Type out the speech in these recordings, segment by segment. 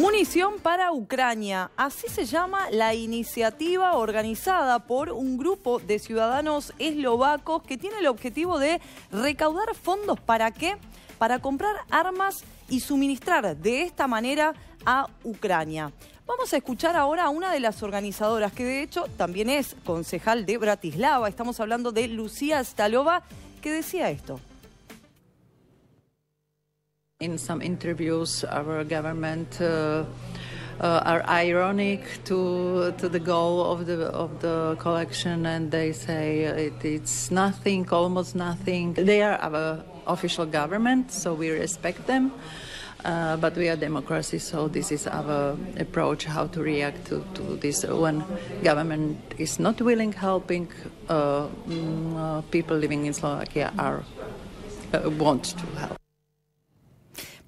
Munición para Ucrania, así se llama la iniciativa organizada por un grupo de ciudadanos eslovacos que tiene el objetivo de recaudar fondos para qué? Para comprar armas y suministrar de esta manera a Ucrania. Vamos a escuchar ahora a una de las organizadoras, que de hecho también es concejal de Bratislava. Estamos hablando de Lucía Stalova, que decía esto. In some interviews, our government uh, uh, are ironic to to the goal of the of the collection, and they say it, it's nothing, almost nothing. They are our official government, so we respect them. Uh, but we are democracy, so this is our approach how to react to, to this when government is not willing helping uh, mm, uh people living in Slovakia are uh, want to help.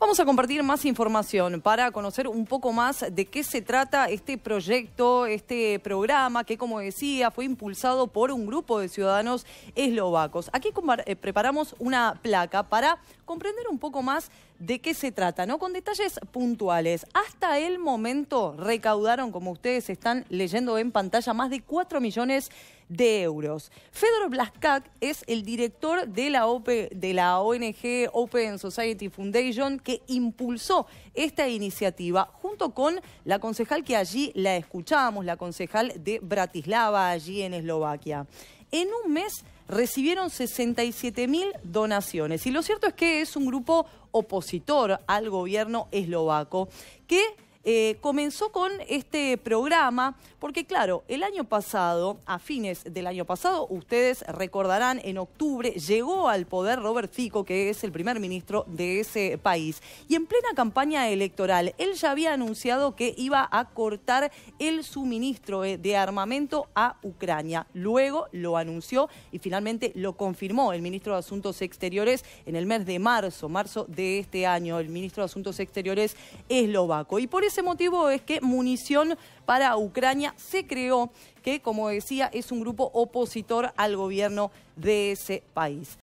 Vamos a compartir más información para conocer un poco más de qué se trata este proyecto, este programa que, como decía, fue impulsado por un grupo de ciudadanos eslovacos. Aquí eh, preparamos una placa para comprender un poco más de qué se trata, ¿no? Con detalles puntuales. Hasta el momento recaudaron, como ustedes están leyendo en pantalla, más de 4 millones de euros. Fedor Blaskak es el director de la, OP, de la ONG Open Society Foundation que impulsó esta iniciativa junto con la concejal que allí la escuchábamos, la concejal de Bratislava, allí en Eslovaquia. En un mes recibieron 67 mil donaciones y lo cierto es que es un grupo opositor al gobierno eslovaco que eh, comenzó con este programa, porque claro, el año pasado, a fines del año pasado, ustedes recordarán, en octubre llegó al poder Robert Fico, que es el primer ministro de ese país. Y en plena campaña electoral, él ya había anunciado que iba a cortar el suministro eh, de armamento a Ucrania. Luego lo anunció y finalmente lo confirmó el ministro de Asuntos Exteriores en el mes de marzo, marzo de este año, el ministro de Asuntos Exteriores eslovaco. Y por eso ese motivo es que Munición para Ucrania se creó, que como decía es un grupo opositor al gobierno de ese país.